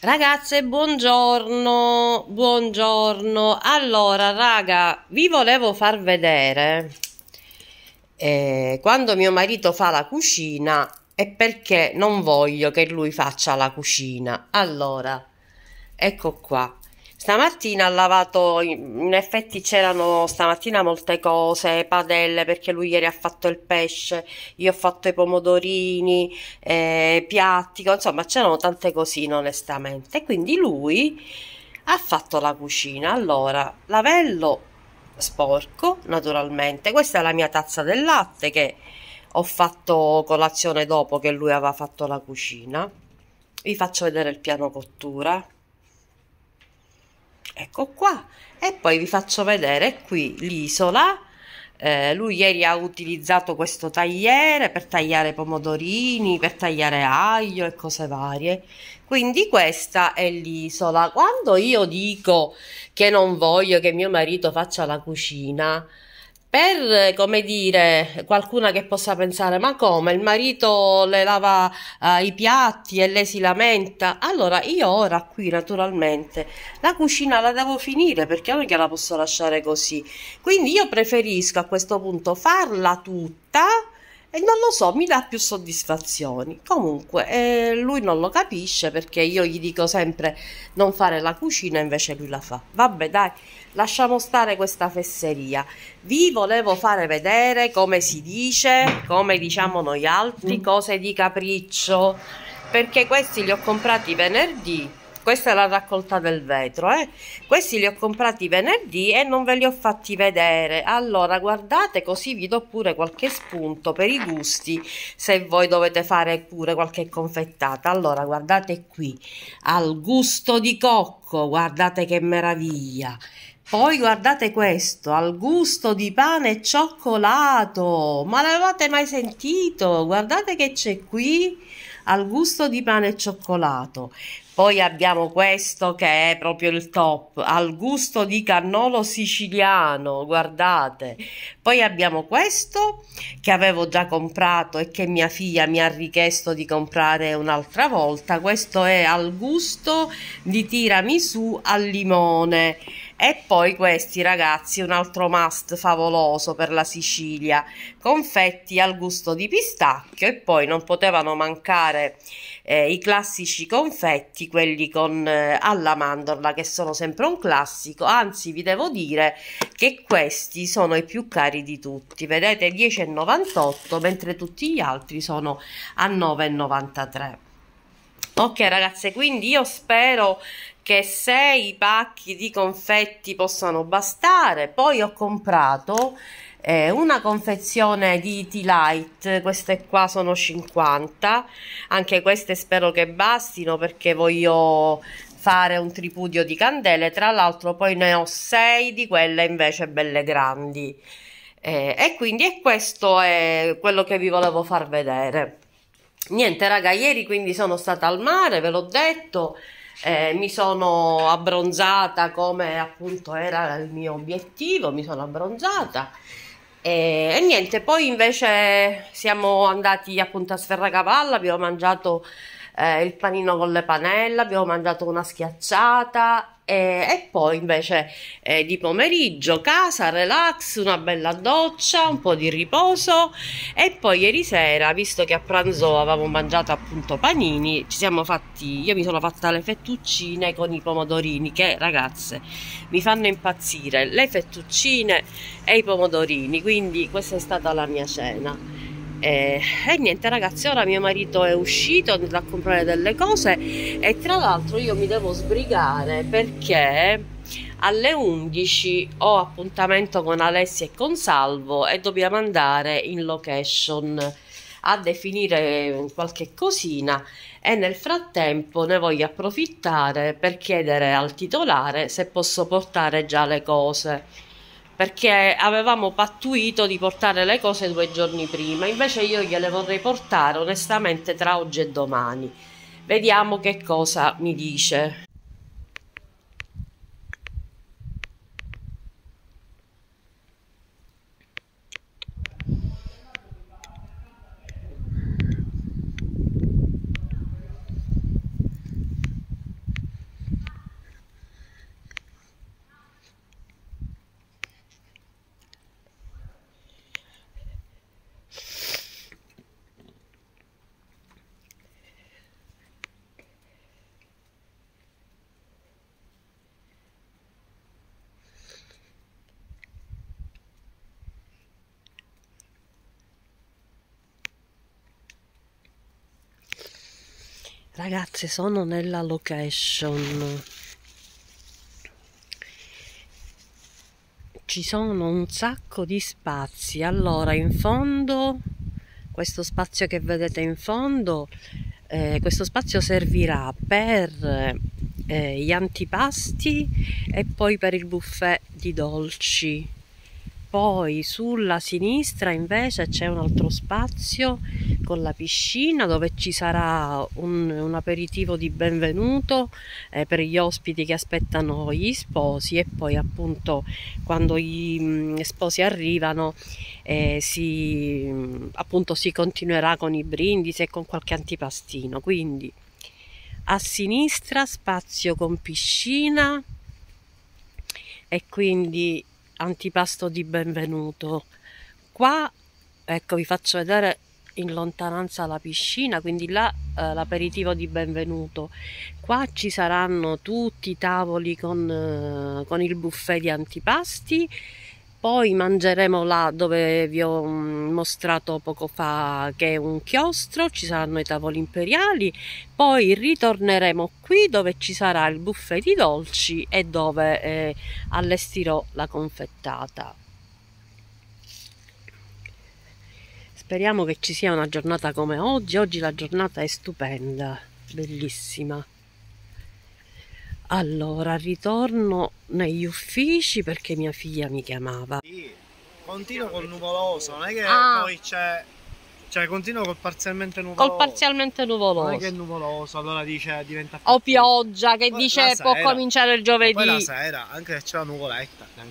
Ragazze, buongiorno, buongiorno. Allora, raga, vi volevo far vedere eh, quando mio marito fa la cucina e perché non voglio che lui faccia la cucina. Allora, ecco qua. Stamattina ha lavato, in effetti c'erano stamattina molte cose, padelle perché lui ieri ha fatto il pesce, io ho fatto i pomodorini, eh, piatti, insomma c'erano tante cosine onestamente. Quindi lui ha fatto la cucina. Allora, lavello sporco naturalmente, questa è la mia tazza del latte che ho fatto colazione dopo che lui aveva fatto la cucina. Vi faccio vedere il piano cottura ecco qua e poi vi faccio vedere qui l'isola eh, lui ieri ha utilizzato questo tagliere per tagliare pomodorini, per tagliare aglio e cose varie. Quindi questa è l'isola. Quando io dico che non voglio che mio marito faccia la cucina, per, come dire, qualcuna che possa pensare, ma come, il marito le lava eh, i piatti e lei si lamenta? Allora, io ora qui, naturalmente, la cucina la devo finire perché non è che la posso lasciare così. Quindi io preferisco a questo punto farla tutta e non lo so, mi dà più soddisfazioni. Comunque, eh, lui non lo capisce perché io gli dico sempre non fare la cucina, invece lui la fa. Vabbè, dai, lasciamo stare questa fesseria. Vi volevo fare vedere come si dice, come diciamo noi altri, mm. cose di capriccio. Perché questi li ho comprati venerdì questa è la raccolta del vetro eh? questi li ho comprati venerdì e non ve li ho fatti vedere allora guardate così vi do pure qualche spunto per i gusti se voi dovete fare pure qualche confettata allora guardate qui al gusto di cocco guardate che meraviglia poi guardate questo, al gusto di pane e cioccolato, ma l'avevate mai sentito? Guardate che c'è qui, al gusto di pane e cioccolato. Poi abbiamo questo che è proprio il top, al gusto di cannolo siciliano, guardate. Poi abbiamo questo che avevo già comprato e che mia figlia mi ha richiesto di comprare un'altra volta. Questo è al gusto di tiramisù al limone e poi questi ragazzi, un altro must favoloso per la Sicilia, confetti al gusto di pistacchio e poi non potevano mancare eh, i classici confetti, quelli con eh, alla mandorla che sono sempre un classico, anzi vi devo dire che questi sono i più cari di tutti, vedete 10,98 mentre tutti gli altri sono a 9,93. Ok ragazze, quindi io spero che sei pacchi di confetti possano bastare. Poi ho comprato eh, una confezione di T-Light, queste qua sono 50, anche queste spero che bastino perché voglio fare un tripudio di candele, tra l'altro poi ne ho 6 di quelle invece belle grandi. Eh, e quindi questo è quello che vi volevo far vedere. Niente raga, ieri quindi sono stata al mare, ve l'ho detto, eh, mi sono abbronzata come appunto era il mio obiettivo, mi sono abbronzata. E, e niente, poi invece siamo andati appunto a Sferragavalla, abbiamo mangiato eh, il panino con le panelle, abbiamo mangiato una schiacciata e, e poi invece eh, di pomeriggio casa, relax, una bella doccia, un po' di riposo e poi ieri sera, visto che a pranzo avevamo mangiato appunto panini, ci siamo fatti, io mi sono fatta le fettuccine con i pomodorini che ragazze mi fanno impazzire, le fettuccine e i pomodorini, quindi questa è stata la mia cena. E, e niente ragazzi, ora mio marito è uscito, è a comprare delle cose e tra l'altro io mi devo sbrigare perché alle 11 ho appuntamento con Alessia e con Salvo e dobbiamo andare in location a definire qualche cosina e nel frattempo ne voglio approfittare per chiedere al titolare se posso portare già le cose perché avevamo pattuito di portare le cose due giorni prima, invece io gliele vorrei portare onestamente tra oggi e domani. Vediamo che cosa mi dice. ragazzi sono nella location ci sono un sacco di spazi allora in fondo questo spazio che vedete in fondo eh, questo spazio servirà per eh, gli antipasti e poi per il buffet di dolci poi sulla sinistra invece c'è un altro spazio con la piscina dove ci sarà un, un aperitivo di benvenuto eh, per gli ospiti che aspettano gli sposi e poi appunto quando gli mh, mm, sposi arrivano eh, si, mh, mm, appunto si continuerà con i brindisi e con qualche antipastino quindi a sinistra spazio con piscina e quindi antipasto di benvenuto. Qua, ecco, vi faccio vedere in lontananza la piscina, quindi là eh, l'aperitivo di benvenuto. Qua ci saranno tutti i tavoli con, eh, con il buffet di antipasti poi mangeremo là dove vi ho mm, mostrato poco fa che è un chiostro, ci saranno i tavoli imperiali, poi ritorneremo qui dove ci sarà il buffet di dolci e dove eh, allestirò la confettata. Speriamo che ci sia una giornata come oggi, oggi la giornata è stupenda, bellissima. Allora, ritorno negli uffici perché mia figlia mi chiamava. Sì, continuo col nuvoloso, non è che ah. poi c'è... Cioè, continuo col parzialmente nuvoloso. Col parzialmente nuvoloso. Non è che è nuvoloso, allora dice diventa... O pioggia, che poi dice può cominciare il giovedì. Ma poi la sera, anche se c'è la nuvoletta.